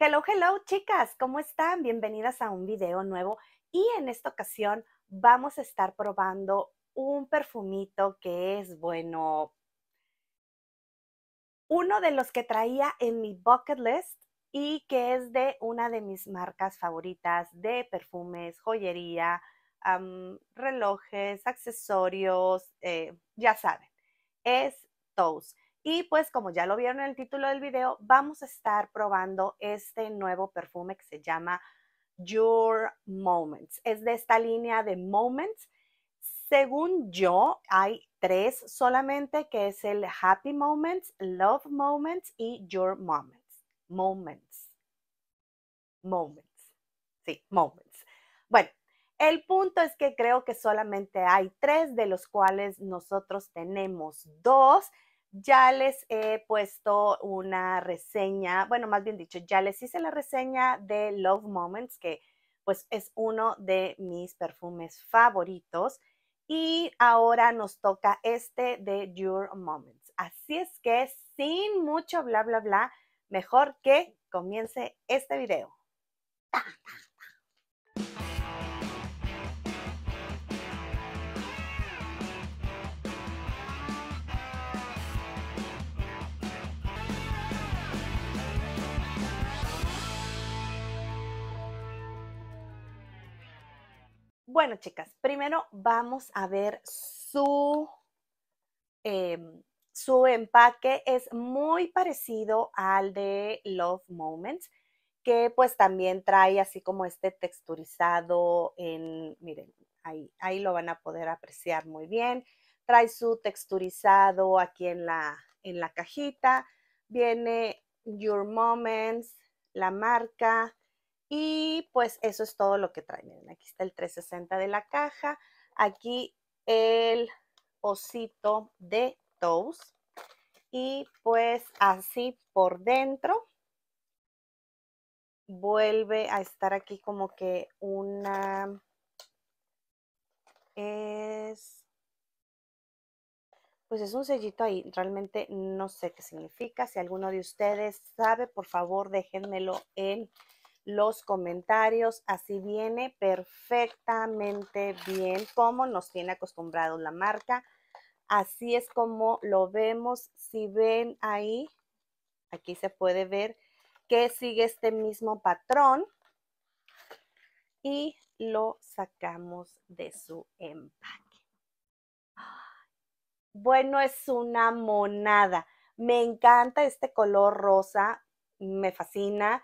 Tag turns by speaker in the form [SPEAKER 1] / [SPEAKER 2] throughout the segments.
[SPEAKER 1] Hello, hello chicas, ¿cómo están? Bienvenidas a un video nuevo y en esta ocasión vamos a estar probando un perfumito que es, bueno, uno de los que traía en mi bucket list y que es de una de mis marcas favoritas de perfumes, joyería, relojes, accesorios, eh, ya saben, es Toast. Y pues como ya lo vieron en el título del video, vamos a estar probando este nuevo perfume que se llama Your Moments. Es de esta línea de Moments. Según yo, hay tres solamente, que es el Happy Moments, Love Moments y Your Moments. Moments. Moments. Sí, Moments. Bueno, el punto es que creo que solamente hay tres, de los cuales nosotros tenemos dos ya les he puesto una reseña, bueno, más bien dicho, ya les hice la reseña de Love Moments, que pues es uno de mis perfumes favoritos. Y ahora nos toca este de Your Moments. Así es que sin mucho bla, bla, bla, mejor que comience este video. Bueno, chicas, primero vamos a ver su, em, su empaque. Es muy parecido al de Love Moments, que pues también trae así como este texturizado en, miren, ahí, lo van a poder apreciar muy bien. Trae su texturizado aquí en la, en la cajita. Viene Your Moments, la marca, y pues eso es todo lo que trae. Miren, aquí está el 360 de la caja. Aquí el osito de Toast. Y pues así por dentro vuelve a estar aquí como que una... Es... Pues es un sellito ahí, realmente no sé qué significa. Si alguno de ustedes sabe, por favor déjenmelo en los comentarios. Así viene perfectamente bien como nos tiene acostumbrado la marca. Así es como lo vemos. Si ven ahí, aquí se puede ver que sigue este mismo patrón y lo sacamos de su empaque. Bueno, es una monada. Me encanta este color rosa, me fascina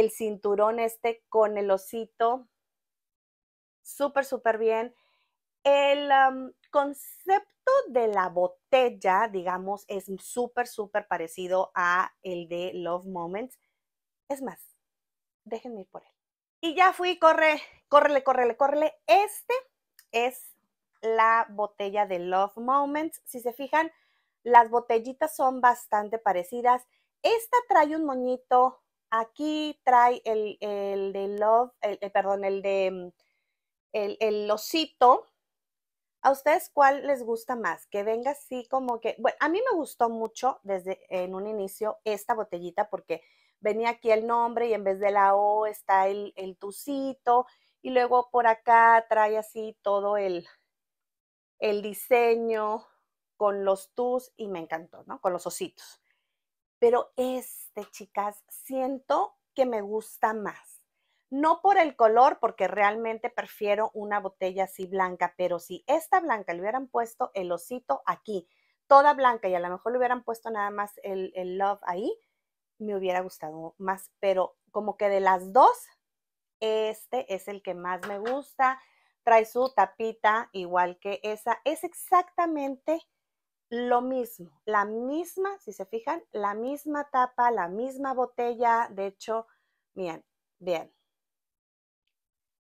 [SPEAKER 1] el cinturón este con el osito. Súper, súper bien. El concepto de la botella, digamos, es súper, súper parecido a el de Love Moments. Es más, déjenme ir por él. Y ya fui, corre, córrele, córrele, córrele. Este es la botella de Love Moments. Si se fijan, las botellitas son bastante parecidas. Esta trae un moñito Aquí trae el, de Love, eh, perdón, el de mm, el, osito. ¿A ustedes cuál les gusta más? Que venga así como que, bueno, a mí me gustó mucho desde en un inicio esta botellita porque venía aquí el nombre y en vez de la O está el, el tucito y luego por acá trae así todo el, el diseño con los tus y me encantó, ¿no? Con los ositos pero este, chicas, siento que me gusta más. No por el color, porque realmente prefiero una botella así blanca, pero si esta blanca le hubieran puesto el osito aquí, toda blanca, y a lo mejor le hubieran puesto nada más el, love ahí, me hubiera gustado más, pero como que de las dos, este es el que más me gusta. Trae su tapita igual que esa. Es exactamente lo mismo, la misma, si se fijan, la misma tapa, la misma botella. De hecho, bien, bien.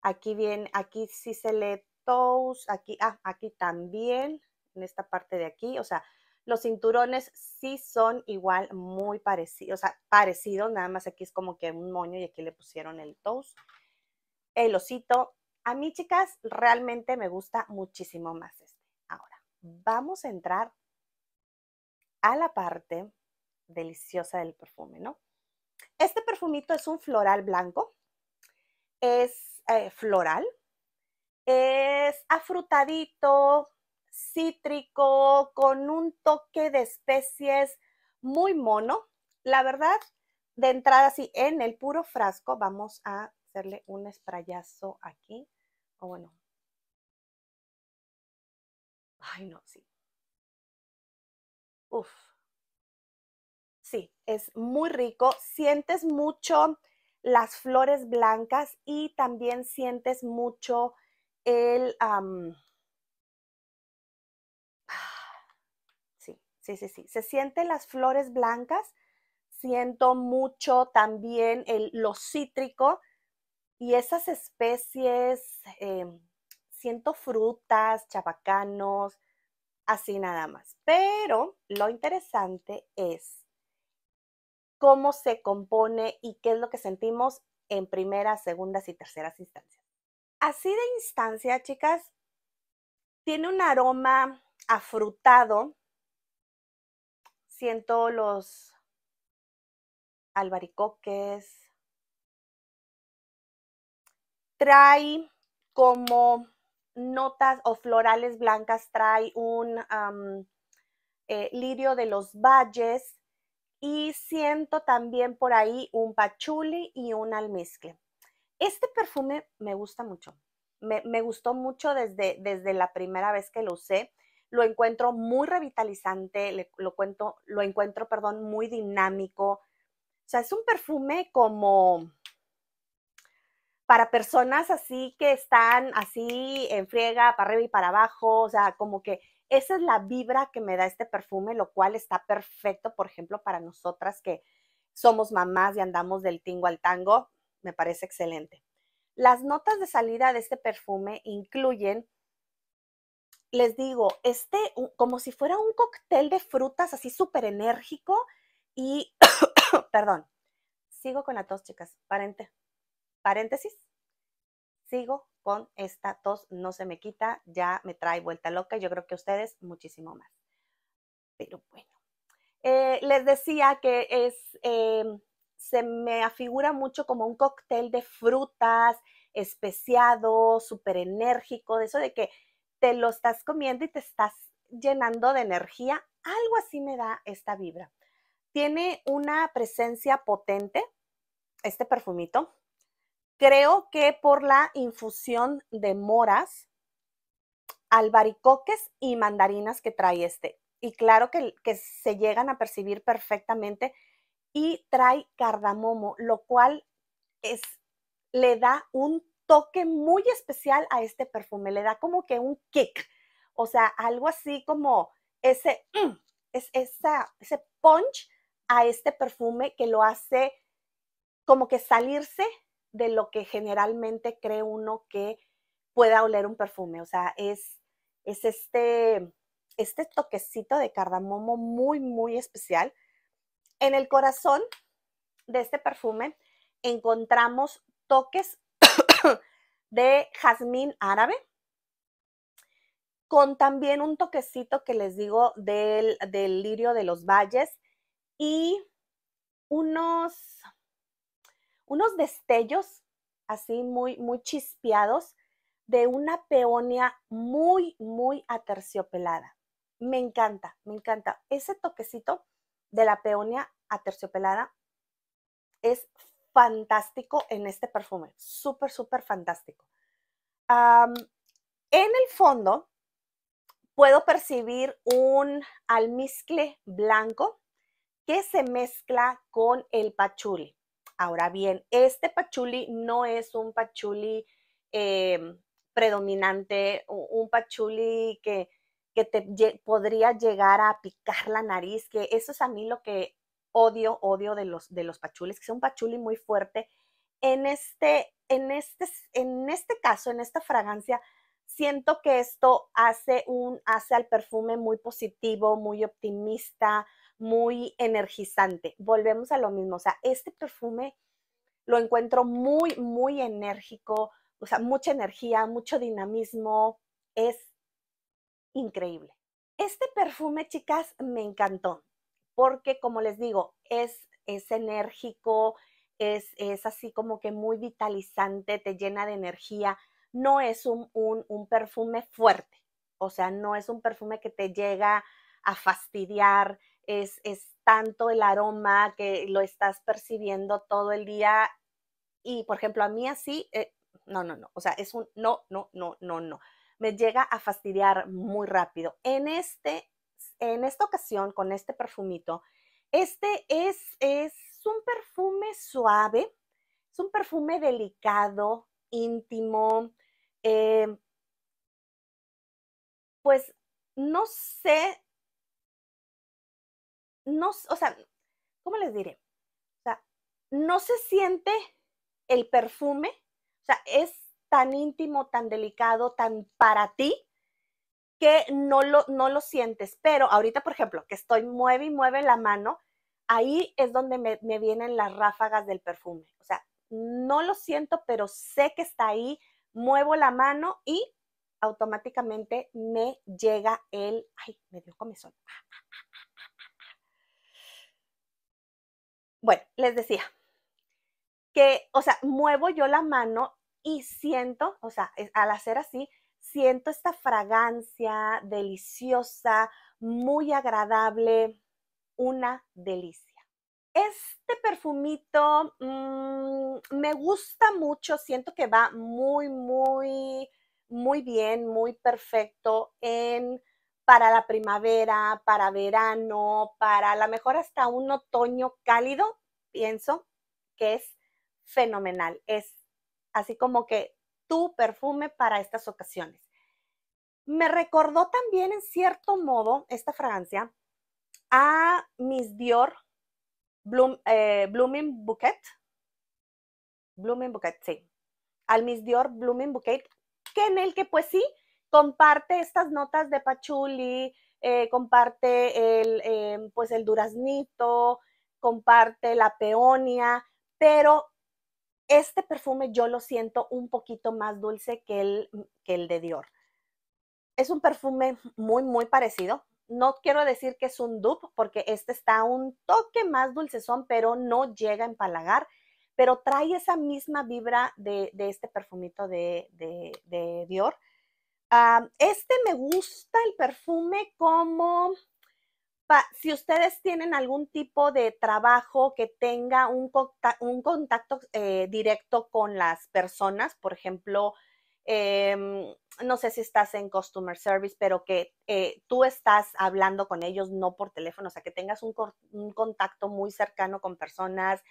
[SPEAKER 1] Aquí bien, aquí sí se lee toast, aquí, ah, aquí también, en esta parte de aquí. O sea, los cinturones sí son igual, muy parecidos, o sea, parecidos, nada más aquí es como que un moño y aquí le pusieron el toast. El osito. A mí, chicas, realmente me gusta muchísimo más este. Ahora, vamos a entrar a la parte deliciosa del perfume, ¿no? Este perfumito es un floral blanco, es eh, floral, es afrutadito, cítrico, con un toque de especies muy mono. La verdad, de entrada, sí, en el puro frasco vamos a hacerle un sprayazo aquí. O bueno. Ay, no, sí. Sí, es muy rico. Sientes mucho las flores blancas y también sientes mucho el... sí, sí, sí, sí. Se sienten las flores blancas. Siento mucho también el, lo cítrico y esas especies. Em, siento frutas, chabacanos, así nada más. Pero lo interesante es cómo se compone y qué es lo que sentimos en primeras, segundas y terceras instancias. Así de instancia, chicas, tiene un aroma afrutado. Siento los albaricoques. Trae como notas o florales blancas, trae un eh, lirio de los valles y siento también por ahí un pachuli y un almizcle. Este perfume me gusta mucho. Me, gustó mucho desde, desde la primera vez que lo usé. Lo encuentro muy revitalizante, lo, cuento, lo encuentro, perdón, muy dinámico. O sea, es un perfume como, para personas así que están así en friega, para arriba y para abajo, o sea, como que esa es la vibra que me da este perfume, lo cual está perfecto, por ejemplo, para nosotras que somos mamás y andamos del tingo al tango, me parece excelente. Las notas de salida de este perfume incluyen, les digo, este, como si fuera un cóctel de frutas así súper enérgico y, perdón, sigo con la tos, chicas, parente. Paréntesis, sigo con esta tos, no se me quita, ya me trae vuelta loca, yo creo que ustedes muchísimo más. Pero bueno, eh, les decía que es, em, se me afigura mucho como un cóctel de frutas, especiado, súper enérgico, de eso de que te lo estás comiendo y te estás llenando de energía, algo así me da esta vibra. Tiene una presencia potente, este perfumito, Creo que por la infusión de moras, albaricoques y mandarinas que trae este. Y claro que, se llegan a percibir perfectamente. Y trae cardamomo, lo cual es, le da un toque muy especial a este perfume, le da como que un kick, o sea, algo así como ese, mm, es, ese punch a este perfume que lo hace como que salirse de lo que generalmente cree uno que pueda oler un perfume. O sea, es, es este, este toquecito de cardamomo muy, muy especial. En el corazón de este perfume encontramos toques de jazmín árabe con también un toquecito que les digo del, del lirio de los valles y unos unos destellos así muy, muy chispeados de una peonia muy, muy aterciopelada. Me encanta, me encanta. Ese toquecito de la peonia aterciopelada es fantástico en este perfume, súper, súper fantástico. en el fondo puedo percibir un almizcle blanco que se mezcla con el pachuli. Ahora bien, este pachuli no es un pachuli eh, predominante, un pachuli que, que te podría llegar a picar la nariz, que eso es a mí lo que odio, odio de los, de los pachules, que es un pachuli muy fuerte. En este, en, este, en este caso, en esta fragancia, siento que esto hace, un, hace al perfume muy positivo, muy optimista, muy energizante. Volvemos a lo mismo, o sea, este perfume lo encuentro muy, muy enérgico, o sea, mucha energía, mucho dinamismo, es increíble. Este perfume, chicas, me encantó, porque como les digo, es, es enérgico, es, es así como que muy vitalizante, te llena de energía no es un, perfume fuerte, o sea, no es un perfume que te llega a fastidiar, es, tanto el aroma que lo estás percibiendo todo el día. Y, por ejemplo, a mí así, eh, no, no, no, o sea, es un no, no, no, no, no. Me llega a fastidiar muy rápido. En este, en esta ocasión, con este perfumito, este es un perfume suave, es un perfume delicado, íntimo, eh, pues no sé, no, o sea, ¿cómo les diré? O sea, no se siente el perfume, o sea, es tan íntimo, tan delicado, tan para ti, que no lo, no lo sientes. Pero ahorita, por ejemplo, que estoy mueve y mueve la mano, ahí es donde me, me vienen las ráfagas del perfume. O sea, no lo siento, pero sé que está ahí, muevo la mano y automáticamente me llega el, ay, me dio comezón. Bueno, les decía que, o sea, muevo yo la mano y siento, o sea, al hacer así, siento esta fragancia deliciosa, muy agradable, una delicia. Este perfumito mm, me gusta mucho, siento que va muy, muy, muy bien, muy perfecto en para la primavera, para verano, para a lo mejor hasta un otoño cálido, pienso que es fenomenal. Es así como que tu perfume para estas ocasiones. Me recordó también en cierto modo esta fragancia a mis Dior eh, Blooming Bouquet. Blooming Bouquet, sí. Al Miss Dior Blooming Bouquet, que en el que pues sí comparte estas notas de pachuli, eh, comparte el, em, pues el duraznito, comparte la peonia, pero este perfume yo lo siento un poquito más dulce que el, que el de Dior. Es un perfume muy, muy parecido, no quiero decir que es un dupe porque este está un toque más dulcezón, pero no llega a empalagar, pero trae esa misma vibra de, este perfumito de, de, Dior. Ah, este me gusta el perfume como si ustedes tienen algún tipo de trabajo que tenga un, un contacto eh, directo con las personas, por ejemplo, Em, no sé si estás en customer service, pero que eh, tú estás hablando con ellos, no por teléfono, o sea, que tengas un, contacto muy cercano con personas.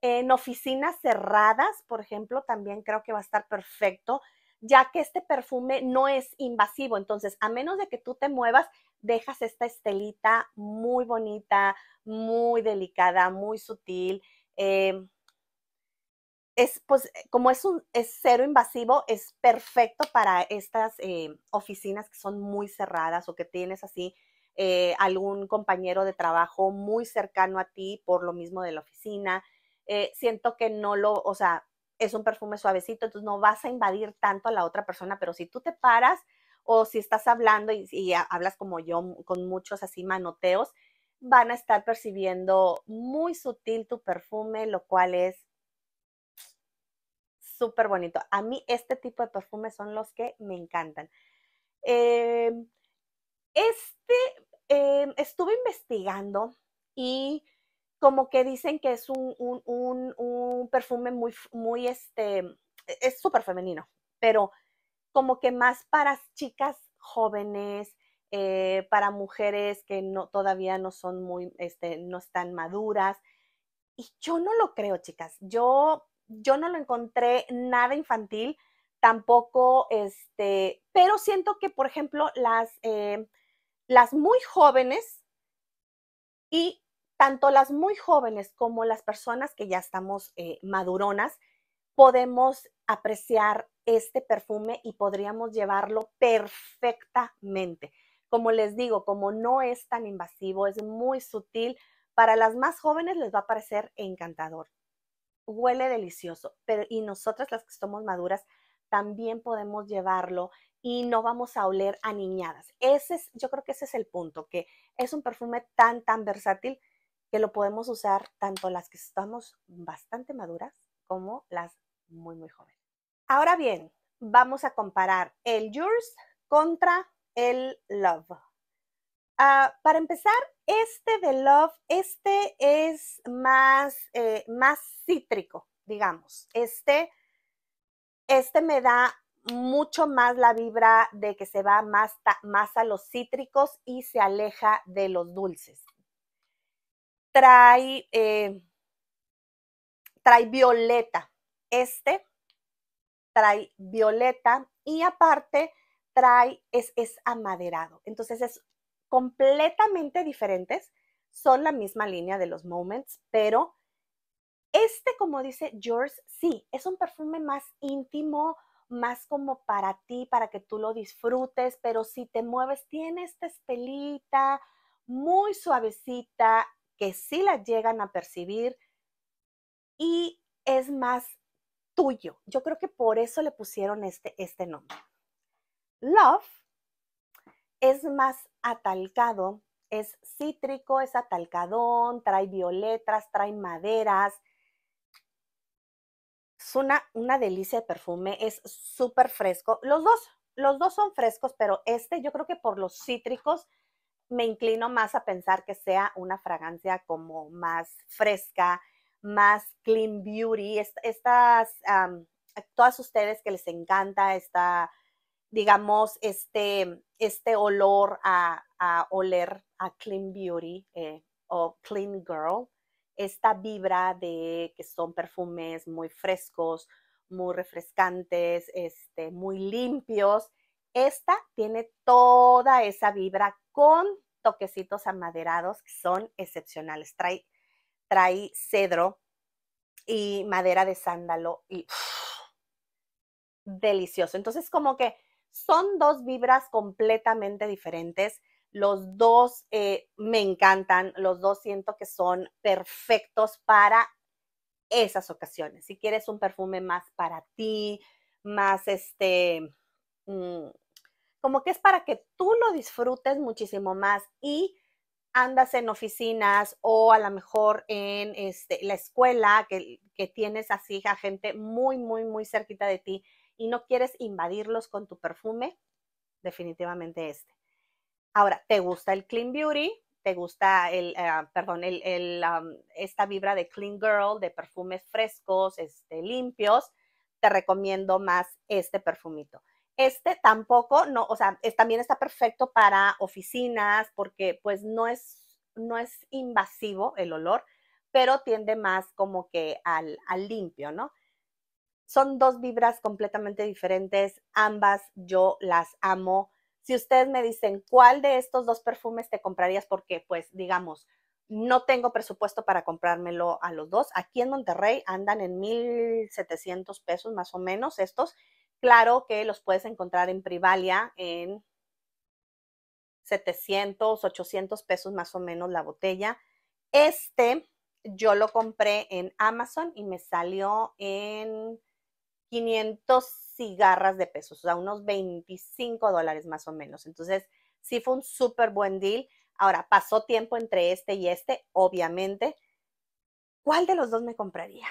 [SPEAKER 1] En oficinas cerradas, por ejemplo, también creo que va a estar perfecto, ya que este perfume no es invasivo. Entonces, a menos de que tú te muevas, dejas esta estelita muy bonita, muy delicada, muy sutil. Em, es, pues, eh, como es un cero invasivo, es perfecto para estas eh, oficinas que son muy cerradas o que tienes así eh, algún compañero de trabajo muy cercano a ti por lo mismo de la oficina. siento que no lo, o sea, es un perfume suavecito, entonces no vas a invadir tanto a la otra persona, pero si tú te paras o si estás hablando y, y hablas como yo, con muchos así manoteos, van a estar percibiendo muy sutil tu perfume, lo cual es súper bonito. A mí este tipo de perfumes son los que me encantan. Em, este em, estuve investigando y como que dicen que es un, un, perfume muy, muy, este, e, es súper femenino, pero como que más para chicas jóvenes, eh, para mujeres que no, todavía no son muy, este, no están maduras. Y yo no lo creo, chicas. Yo yo no lo encontré nada infantil, tampoco, este, pero siento que, por ejemplo, las, eh, las muy jóvenes y tanto las muy jóvenes como las personas que ya estamos eh, maduronas, podemos apreciar este perfume y podríamos llevarlo perfectamente. Como les digo, como no es tan invasivo, es muy sutil, para las más jóvenes les va a parecer encantador huele delicioso, pero y nosotras las que somos maduras también podemos llevarlo y no vamos a oler a niñadas. Ese es, yo creo que ese es el punto, que es un perfume tan, tan versátil que lo podemos usar tanto las que estamos bastante maduras como las muy, muy jóvenes. Ahora bien, vamos a comparar el Yours contra el Love. Ah, para empezar, este de Love, este es más, eh, más cítrico, digamos. Este, este me da mucho más la vibra de que se va más, más a los cítricos y se aleja de los dulces. Trae, eh, trae violeta. Este trae violeta y aparte trae, es, es amaderado. Entonces es completamente diferentes, son la misma línea de los Moments, pero este, como dice George, sí, es un perfume más íntimo, más como para ti, para que tú lo disfrutes, pero si te mueves, tiene esta espelita muy suavecita que sí la llegan a percibir y es más tuyo. Yo creo que por eso le pusieron este, este nombre. Love es más atalcado, es cítrico, es atalcadón, trae violetas, trae maderas. Es una, una delicia de perfume, es súper fresco. Los dos, los dos son frescos, pero este yo creo que por los cítricos me inclino más a pensar que sea una fragancia como más fresca, más clean beauty. Estas, todas ustedes que les encanta esta, digamos, este este olor a, oler a Clean Beauty eh, o Clean Girl, esta vibra de que son perfumes muy frescos, muy refrescantes, este, muy limpios. Esta tiene toda esa vibra con toquecitos amaderados que son excepcionales. Trae, trae cedro y madera de sándalo y delicioso. Entonces como que son dos vibras completamente diferentes. Los dos eh, me encantan, los dos siento que son perfectos para esas ocasiones. Si quieres un perfume más para ti, más este, mm, como que es para que tú lo disfrutes muchísimo más y andas en oficinas o a lo mejor en este, la escuela que, que tienes así a gente muy, muy, muy cerquita de ti y no quieres invadirlos con tu perfume, definitivamente este. Ahora, ¿te gusta el Clean Beauty? ¿Te gusta el, ah, perdón, esta vibra de Clean Girl, de perfumes frescos, este, limpios? Te recomiendo más este perfumito. Este tampoco, no, o sea, también está perfecto para oficinas porque pues no es, invasivo el olor, pero tiende más como que al, al limpio, ¿no? Son dos vibras completamente diferentes, ambas yo las amo. Si ustedes me dicen cuál de estos dos perfumes te comprarías, porque pues digamos, no tengo presupuesto para comprármelo a los dos. Aquí en Monterrey andan en 1,700 pesos más o menos estos. Claro que los puedes encontrar en Privalia en 700, 800 pesos más o menos la botella. Este yo lo compré en Amazon y me salió en 500 cigarras de pesos, o sea, unos 25 dólares más o menos. Entonces, sí fue un súper buen deal. Ahora, pasó tiempo entre este y este, obviamente. ¿Cuál de los dos me compraría?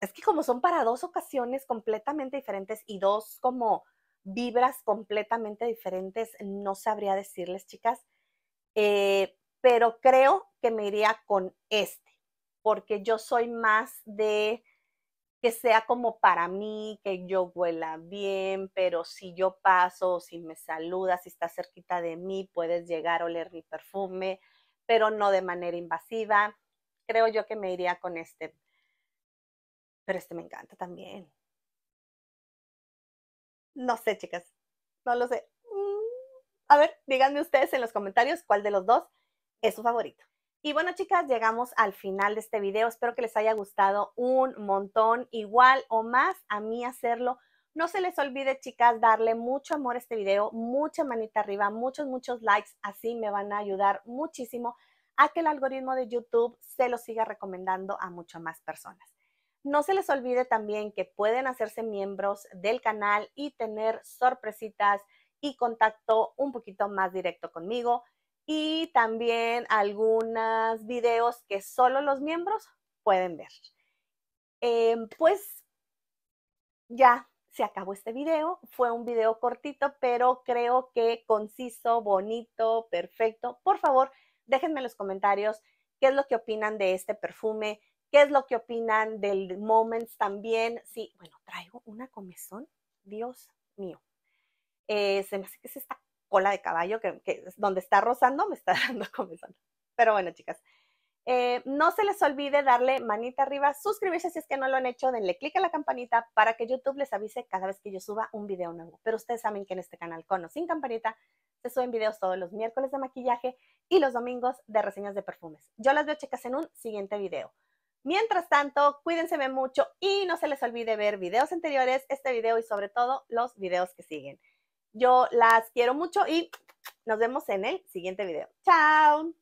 [SPEAKER 1] Es que como son para dos ocasiones completamente diferentes y dos como vibras completamente diferentes, no sabría decirles, chicas, eh, pero creo que me iría con este porque yo soy más de que sea como para mí, que yo huela bien, pero si yo paso, si me saluda, si estás cerquita de mí, puedes llegar a oler mi perfume, pero no de manera invasiva. Creo yo que me iría con este. Pero este me encanta también. No sé, chicas, no lo sé. Mm, a ver, díganme ustedes en los comentarios cuál de los dos es su favorito. Y bueno, chicas, llegamos al final de este video. Espero que les haya gustado un montón, igual o más a mí hacerlo. No se les olvide, chicas, darle mucho amor a este video, mucha manita arriba, muchos, muchos likes. Así me van a ayudar muchísimo a que el algoritmo de YouTube se lo siga recomendando a muchas más personas. No se les olvide también que pueden hacerse miembros del canal y tener sorpresitas y contacto un poquito más directo conmigo y también algunos videos que solo los miembros pueden ver. Eh, pues ya se acabó este video. Fue un video cortito, pero creo que conciso, bonito, perfecto. Por favor, déjenme en los comentarios qué es lo que opinan de este perfume, qué es lo que opinan del Moments también. Sí, bueno, traigo una comezón, Dios mío. Eh, se me hace que se está cola de caballo, que, donde está rozando me está dando comenzando Pero bueno, chicas, eh, no se les olvide darle manita arriba, suscribirse si es que no lo han hecho, denle clic a la campanita para que YouTube les avise cada vez que yo suba un video nuevo. Pero ustedes saben que en este canal con o sin campanita se suben videos todos los miércoles de maquillaje y los domingos de reseñas de perfumes. Yo las veo chicas en un siguiente video. Mientras tanto, cuídense mucho y no se les olvide ver videos anteriores, este video y sobre todo los videos que siguen. Yo las quiero mucho y nos vemos en el siguiente video. Chao.